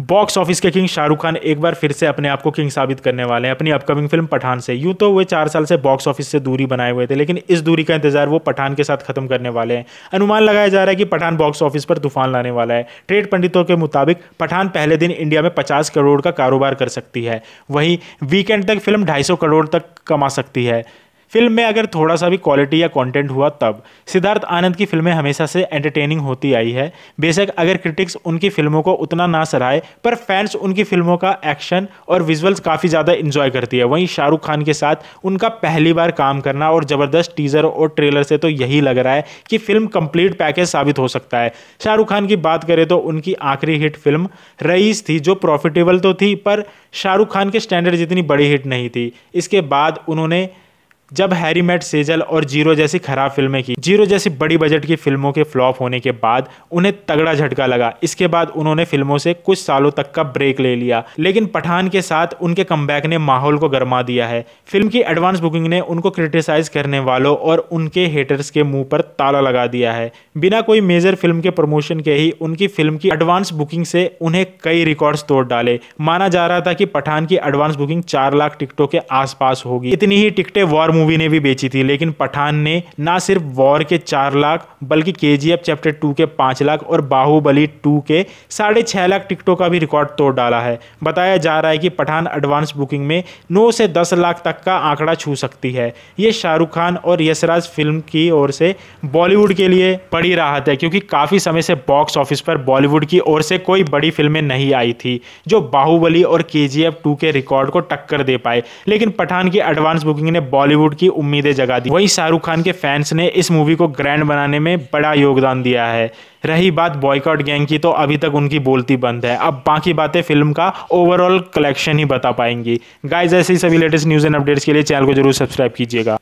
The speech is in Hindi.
बॉक्स ऑफिस के किंग शाहरुख खान एक बार फिर से अपने आप को किंग साबित करने वाले हैं अपनी अपकमिंग फिल्म पठान से यूं तो वे चार साल से बॉक्स ऑफिस से दूरी बनाए हुए थे लेकिन इस दूरी का इंतजार वो पठान के साथ खत्म करने वाले हैं अनुमान लगाया जा रहा है कि पठान बॉक्स ऑफिस पर तूफान लाने वाला है ट्रेड पंडितों के मुताबिक पठान पहले दिन इंडिया में पचास करोड़ का कारोबार कर सकती है वहीं वीकेंड तक फिल्म ढाई करोड़ तक कमा सकती है फिल्म में अगर थोड़ा सा भी क्वालिटी या कंटेंट हुआ तब सिद्धार्थ आनंद की फिल्में हमेशा से एंटरटेनिंग होती आई है बेशक अगर क्रिटिक्स उनकी फिल्मों को उतना ना सराहे पर फैंस उनकी फिल्मों का एक्शन और विजुअल्स काफ़ी ज़्यादा इन्जॉय करती है वहीं शाहरुख खान के साथ उनका पहली बार काम करना और ज़बरदस्त टीज़र और ट्रेलर से तो यही लग रहा है कि फिल्म कम्प्लीट पैकेज साबित हो सकता है शाहरुख खान की बात करें तो उनकी आखिरी हिट फिल्म रईस थी जो प्रॉफिटेबल तो थी पर शाहरुख खान के स्टैंडर्ड जितनी बड़ी हिट नहीं थी इसके बाद उन्होंने जब हैरी मेट सेजल और जीरो जैसी खराब फिल्में की जीरो जैसी बड़ी बजट की फिल्मों के फ्लॉप होने के बाद उन्हें तगड़ा झटका लगा इसके बाद उन्होंने फिल्मों से कुछ सालों तक का ब्रेक ले लिया लेकिन पठान के साथ उनके कम ने माहौल को गर्मा दिया है फिल्म की एडवांस बुकिंग ने उनको क्रिटिसाइज करने वालों और उनके हेटर्स के मुंह पर ताला लगा दिया है बिना कोई मेजर फिल्म के प्रमोशन के ही उनकी फिल्म की एडवांस बुकिंग से उन्हें कई रिकॉर्ड्स तोड़ डाले माना जा रहा था कि पठान की एडवांस बुकिंग चार लाख टिकटों के आसपास होगी इतनी ही टिकटें वॉर मूवी ने भी बेची थी लेकिन पठान ने ना सिर्फ वॉर के चार लाख बल्कि के चैप्टर टू के पाँच लाख और बाहुबली टू के साढ़े छः लाख टिकटों का भी रिकॉर्ड तोड़ डाला है बताया जा रहा है कि पठान एडवांस बुकिंग में नौ से दस लाख तक का आंकड़ा छू सकती है ये शाहरुख खान और यशराज फिल्म की ओर से बॉलीवुड के लिए बड़ी राहत है क्योंकि काफ़ी समय से बॉक्स ऑफिस पर बॉलीवुड की ओर से कोई बड़ी फिल्में नहीं आई थी जो बाहुबली और के जी के रिकॉर्ड को टक्कर दे पाए लेकिन पठान की एडवांस बुकिंग ने बॉलीवुड बॉलीवुड की उम्मीदें जगा दी वहीं शाहरुख खान के फैंस ने इस मूवी को ग्रैंड बनाने में बड़ा योगदान दिया है रही बात बॉयकॉट गैंग की तो अभी तक उनकी बोलती बंद है अब बाकी बातें फिल्म का ओवरऑल कलेक्शन ही बता पाएंगी गाइज ऐसे ही सभी लेटेस्ट न्यूज़ एंड अपडेट्स के लिए चैनल को जरूर सब्सक्राइब कीजिएगा